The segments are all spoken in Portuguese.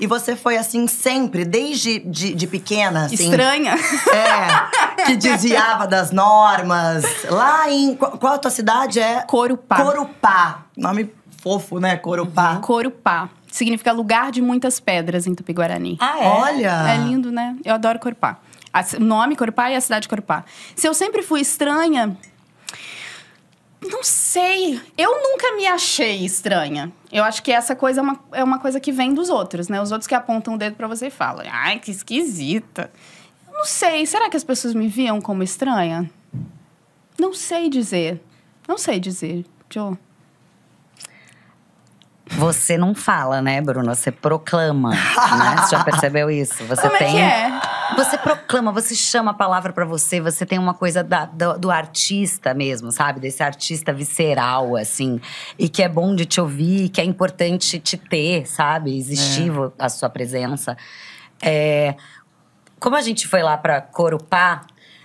E você foi assim sempre, desde de, de pequena, assim. Estranha. É. Que desviava das normas. Lá em. Qual, a tua cidade é? Corupá. Corupá. Nome fofo, né? Corupá. Uhum. Corupá. Significa lugar de muitas pedras em Tupi-Guarani. Ah, é? Olha! É, é lindo, né? Eu adoro Corupá. O nome Corupá e a cidade Corupá. Se eu sempre fui estranha, não sei. Eu nunca me achei estranha. Eu acho que essa coisa é uma, é uma coisa que vem dos outros, né? Os outros que apontam o dedo para você e falam: ai, que esquisita. Eu não sei. Será que as pessoas me viam como estranha? Não sei dizer. Não sei dizer, Joe. Você não fala, né, Bruno? Você proclama, né? Você já percebeu isso? Você Como é tem. É que é? Você proclama, você chama a palavra para você, você tem uma coisa da, do, do, artista mesmo, sabe? Desse artista visceral, assim. E que é bom de te ouvir, que é importante te ter, sabe? Existir é. a sua presença. É, como a gente foi lá para Corupá,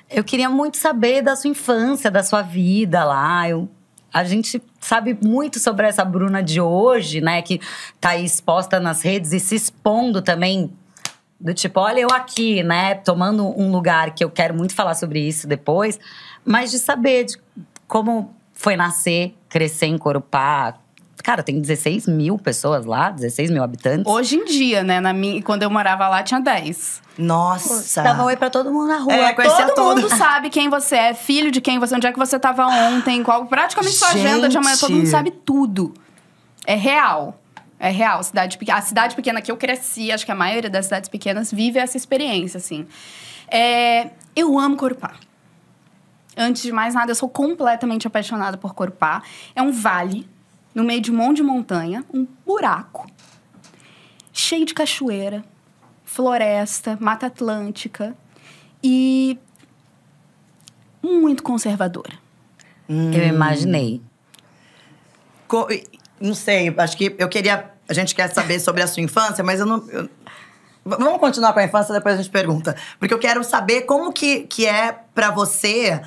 eu queria muito saber da sua infância, da sua vida lá. Eu, a gente sabe muito sobre essa Bruna de hoje, né? Que tá aí exposta nas redes e se expondo também do tipo, olha eu aqui, né? Tomando um lugar que eu quero muito falar sobre isso depois, mas de saber de como foi nascer, crescer em Corupá, Cara, tem 16 mil pessoas lá, 16 mil habitantes. Hoje em dia, né? Na minha, quando eu morava lá, tinha 10. Nossa! Dava oi pra todo mundo na rua. É, todo, todo mundo sabe quem você é, filho de quem você, onde é que você tava ontem, qual. Praticamente sua agenda de amanhã, todo mundo sabe tudo. É real. É real, cidade pequena. A cidade pequena que eu cresci, acho que a maioria das cidades pequenas vive essa experiência, assim. É, eu amo Corupá. Antes de mais nada, eu sou completamente apaixonada por Corupá. É um vale no meio de um monte de montanha, um buraco cheio de cachoeira, floresta, mata atlântica e muito conservadora. Hum. Eu imaginei. Co não sei, acho que eu queria a gente quer saber sobre a sua infância, mas eu não. Eu... Vamos continuar com a infância, depois a gente pergunta. Porque eu quero saber como que, que é para você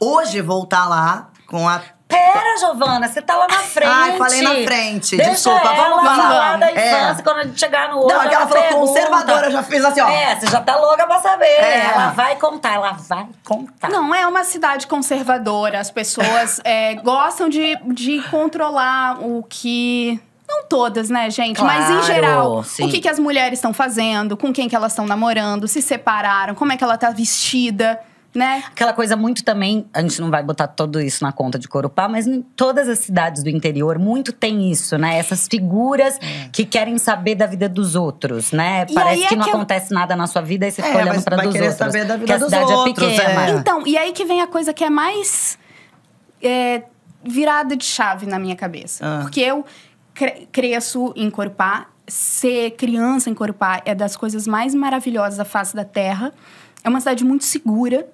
hoje voltar lá com a Pera, Giovana, você tá lá na frente. Ai, falei na frente. Deixa Desculpa, ela vamos falar. falar da é. infância é. quando a gente chegar no é outro. Não, aquela falou pergunta. conservadora, eu já fiz assim, ó. É, você já tá louca pra saber. É. Ela vai contar, ela vai contar. Não, é uma cidade conservadora. As pessoas é, gostam de, de controlar o que não todas, né, gente? Claro, Mas em geral, sim. o que, que as mulheres estão fazendo, com quem que elas estão namorando, se separaram, como é que ela tá vestida. Né? Aquela coisa muito também, a gente não vai botar tudo isso na conta de Corupá, mas em todas as cidades do interior muito tem isso, né? Essas figuras é. que querem saber da vida dos outros, né? E Parece é que não que acontece eu... nada na sua vida e você fica é, olhando para dos outros. Saber da vida que a dos cidade é outros, é pequena. Então, e aí que vem a coisa que é mais virada de chave na minha cabeça. Ah. Porque eu cresço, encorpar. Ser criança, encorpar, é das coisas mais maravilhosas da face da Terra. É uma cidade muito segura.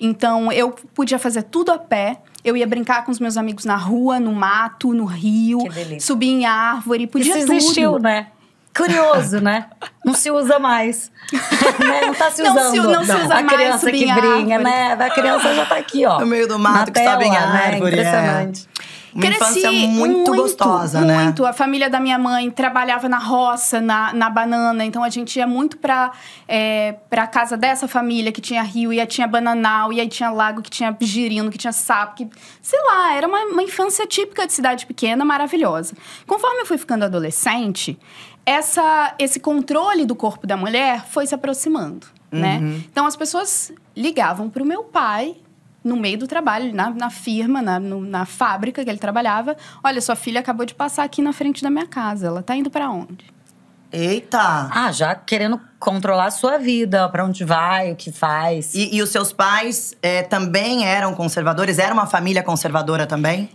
Então, eu podia fazer tudo a pé. Eu ia brincar com os meus amigos na rua, no mato, no rio. Subir em árvore, podia Isso tudo. existiu, né? Curioso, né? Não se usa mais. né? Não tá se usando. Não se, não não. se usa a mais. A criança que brinca, árvore. né? A criança já tá aqui, ó. No meio do mato, que tela, sobe em né? árvore. É. impressionante. É uma Cresci infância muito, muito gostosa, muito. né? Muito. A família da minha mãe trabalhava na roça, na, na banana. Então a gente ia muito pra, é, pra casa dessa família que tinha rio, e aí tinha bananal, e aí tinha lago, que tinha girino, que tinha sapo, que. Sei lá, era uma, uma infância típica de cidade pequena, maravilhosa. Conforme eu fui ficando adolescente, essa, esse controle do corpo da mulher foi se aproximando. Né? Uhum. Então as pessoas ligavam para o meu pai no meio do trabalho, na, na firma, na, no, na fábrica que ele trabalhava. Olha, sua filha acabou de passar aqui na frente da minha casa. Ela tá indo para onde? Eita! Ah, já querendo controlar a sua vida, para onde vai, o que faz. E, e os seus pais é, também eram conservadores? Era uma família conservadora também?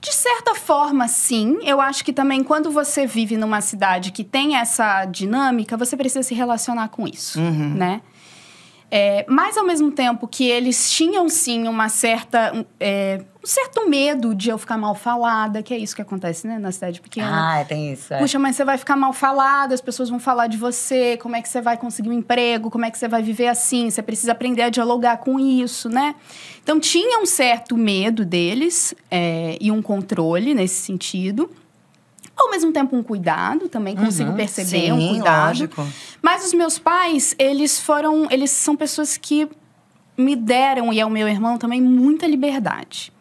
De certa forma, sim. Eu acho que também quando você vive numa cidade que tem essa dinâmica, você precisa se relacionar com isso, uhum. né? É, mas ao mesmo tempo que eles tinham sim uma certa é, um certo medo de eu ficar mal falada, que é isso que acontece, né, na cidade pequena. Ah, tem isso. É. Puxa, mas você vai ficar mal falada, as pessoas vão falar de você, como é que você vai conseguir um emprego, como é que você vai viver assim, você precisa aprender a dialogar com isso, né? Então tinha um certo medo deles é, e um controle nesse sentido. Ao mesmo tempo, um cuidado também, consigo uhum. perceber sim, um cuidado. Lógico. Mas os meus pais, eles foram. Eles são pessoas que me deram, e ao é meu irmão também, muita liberdade.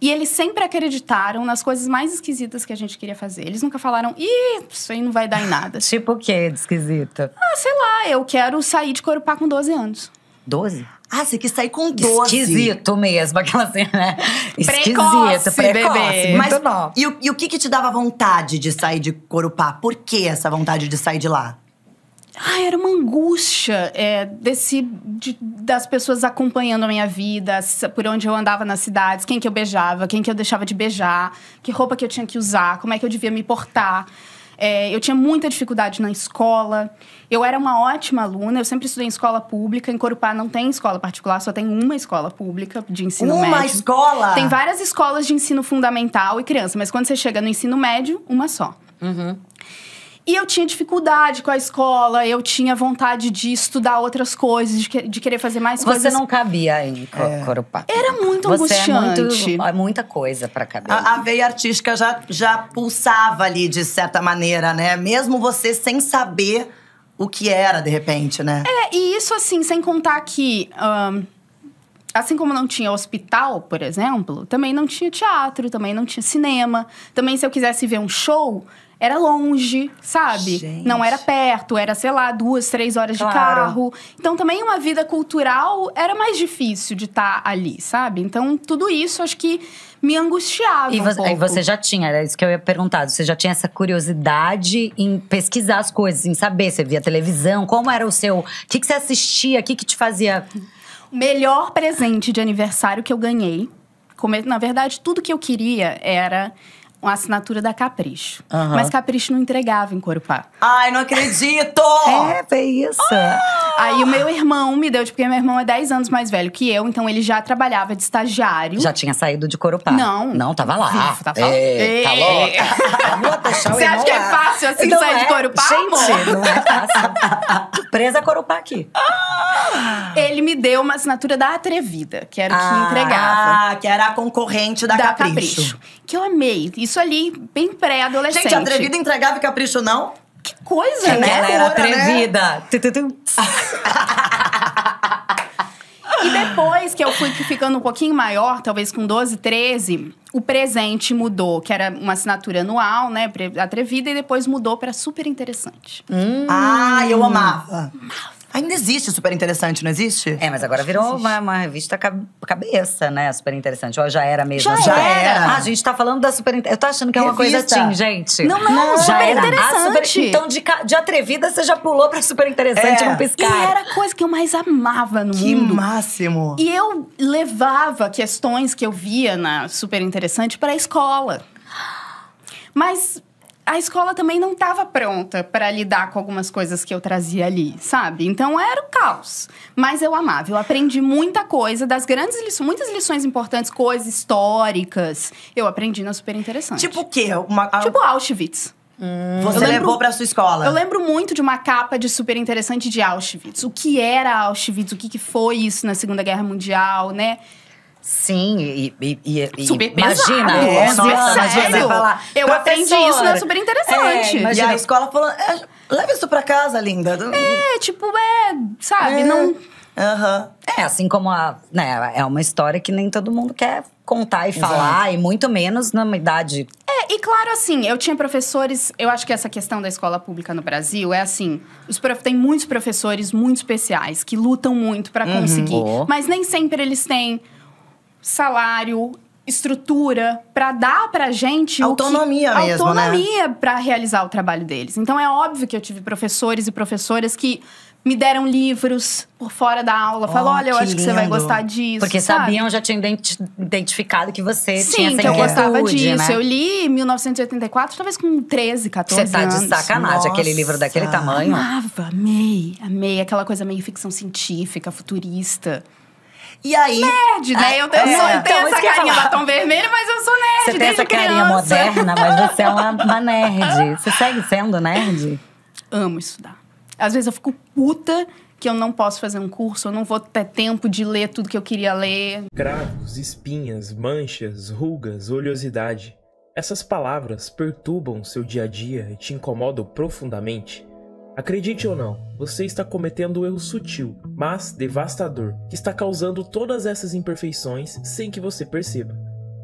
E eles sempre acreditaram nas coisas mais esquisitas que a gente queria fazer. Eles nunca falaram, ih, isso aí não vai dar em nada. tipo o quê de esquisito? Ah, sei lá, eu quero sair de Corupá com 12 anos. 12? Ah, você quis sair com 12. Esquisito mesmo, aquela assim, né? Esquisito, precoce, precoce bebê. Mas, Muito e, o, e o que que te dava vontade de sair de Corupá? Por que essa vontade de sair de lá? Ah, era uma angústia é, desse, de, das pessoas acompanhando a minha vida, por onde eu andava nas cidades, quem que eu beijava, quem que eu deixava de beijar, que roupa que eu tinha que usar, como é que eu devia me portar. É, eu tinha muita dificuldade na escola. Eu era uma ótima aluna, eu sempre estudei em escola pública. Em Corupá não tem escola particular, só tem uma escola pública de ensino uma médio. Uma escola? Tem várias escolas de ensino fundamental e criança, mas quando você chega no ensino médio, uma só. Uhum. E eu tinha dificuldade com a escola, eu tinha vontade de estudar outras coisas, de, que, de querer fazer mais Você coisas. Você não cabia em é. Corupá. Era muito Você angustiante. É, muito, muita coisa para caber. A, a, veia artística já, já pulsava ali, de certa maneira, né? Mesmo você sem saber o que era, de repente, né? É, e isso assim, sem contar que. Um, assim como não tinha hospital, por exemplo, também não tinha teatro, também não tinha cinema. Também, se eu quisesse ver um show, era longe, sabe? Gente. Não era perto, era, sei lá, duas, três horas claro. de carro. Então também uma vida cultural era mais difícil de estar tá ali, sabe? Então tudo isso acho que me angustiava. E você, um você, já tinha, era isso que eu ia perguntar. Você já tinha essa curiosidade em pesquisar as coisas, em saber. Você via televisão, como era o seu. O que, que você assistia, o que, que te fazia. O melhor presente de aniversário que eu ganhei. Na verdade, tudo que eu queria era uma assinatura da Capricho. Mas Capricho não entregava em Corupá. Ai, não acredito! é, foi isso. Ah! Aí o meu irmão me deu, tipo, porque meu irmão é 10 anos mais velho que eu, então ele já trabalhava de estagiário. Já tinha saído de Corupá? Não. Não, tava lá. Ah, tava lá. tá louca? Você acha que fácil assim não sair é? de Corupá, Gente, amor? não é fácil. Presa Corupá aqui. Ah! Ele me deu uma assinatura da Atrevida, que era o que ah, entregava. Ah, que era a concorrente da, da Capricho. Capricho. Que eu amei. Isso ali, bem pré-adolescente. Gente, a Atrevida entregava e Capricho não? Que coisa, que né? Ela era né? atrevida. Né? fui ficando um pouquinho maior, talvez com 12, 13, o presente mudou, que era uma assinatura anual, né? Atrevida, e depois mudou para super interessante. Hum. Ah, eu amava. Amava. Ah. Ainda existe Super Interessante, não existe? É, mas agora virou uma, uma, revista cabeça, né? Super Interessante. Ou já era mesmo? Já, já assim. era. era. É. Ah, a gente tá falando da Super Interessante. Eu tô achando que é uma coisa assim, gente. Não, não, não super era. Ah, interessante. Super... Então, de, de atrevida, você já pulou pra Super Interessante é. num piscar. E era a coisa que eu mais amava no que mundo. Que máximo. E eu levava questões que eu via na Super Interessante pra escola. Mas a escola também não estava pronta para lidar com algumas coisas que eu trazia ali, sabe? Então era o caos. Mas eu amava. Eu aprendi muita coisa das grandes lições, muitas lições importantes, coisas históricas. Eu aprendi na super interessante. Tipo o quê? Uma... Tipo Auschwitz. Hum. Você lembro, levou pra sua escola? Eu lembro muito de uma capa de super interessante de Auschwitz. O que era Auschwitz? O que, que foi isso na Segunda Guerra Mundial, né? Sim, e, e, e é, super imagina, pesado. É, nossa, sério. eu aprendi isso, né? é super interessante. É, imagina a escola falando, é, leva isso pra casa, linda. É, tipo, é, sabe, é. não... Uhum. É, assim como a, né, é uma história que nem todo mundo quer contar e falar, Exato. e muito menos numa idade. É, e claro, assim, eu tinha professores. Eu acho que essa questão da escola pública no Brasil é assim: os prof, tem muitos professores muito especiais que lutam muito para uhum. conseguir, uhum. mas nem sempre eles têm salário, estrutura para dar pra gente autonomia que, mesmo, né? autonomia né? para realizar o trabalho deles. Então é óbvio que eu tive professores e professoras que me deram livros por fora da aula. Oh, Falou, olha, eu acho lindo. que você vai gostar disso. Porque sabe? sabiam, já tinham identificado que você Sim, tinha então essa que eu gostava disso. Né? Eu li em 1984, talvez com 13, 14 anos. Você tá anos. de sacanagem, Nossa. aquele livro daquele tamanho. Amava, amei, amei. Aquela coisa meio ficção científica, futurista. E aí. Nerd, né? eu tenho, é, só, então, eu tenho essa carinha batom vermelho, mas eu sou nerd. Você tem essa criança. carinha moderna, mas você é uma, uma nerd. Você segue sendo nerd? Amo estudar. Às vezes eu fico puta que eu não posso fazer um curso, eu não vou ter tempo de ler tudo que eu queria ler. Cravos, espinhas, manchas, rugas, oleosidade. Essas palavras perturbam seu dia a dia e te incomodam profundamente. Acredite ou não, você está cometendo um erro sutil, mas devastador, que está causando todas essas imperfeições sem que você perceba.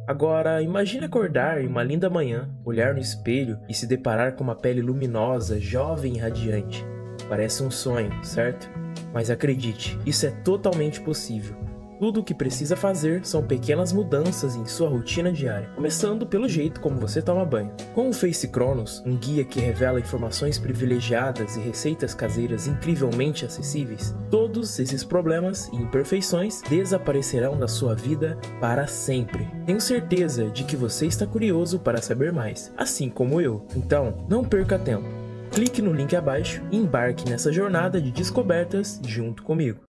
Agora, imagine acordar em uma linda manhã, olhar no espelho e se deparar com uma pele luminosa, jovem e radiante. Parece um sonho, certo? Mas acredite, isso é totalmente possível. Tudo o que precisa fazer são pequenas mudanças em sua rotina diária, começando pelo jeito como você toma banho. Com o Face Cronos, um guia que revela informações privilegiadas e receitas caseiras incrivelmente acessíveis, todos esses problemas e imperfeições desaparecerão da sua vida para sempre. Tenho certeza de que você está curioso para saber mais, assim como eu. Então, não perca tempo. Clique no link abaixo e embarque nessa jornada de descobertas junto comigo.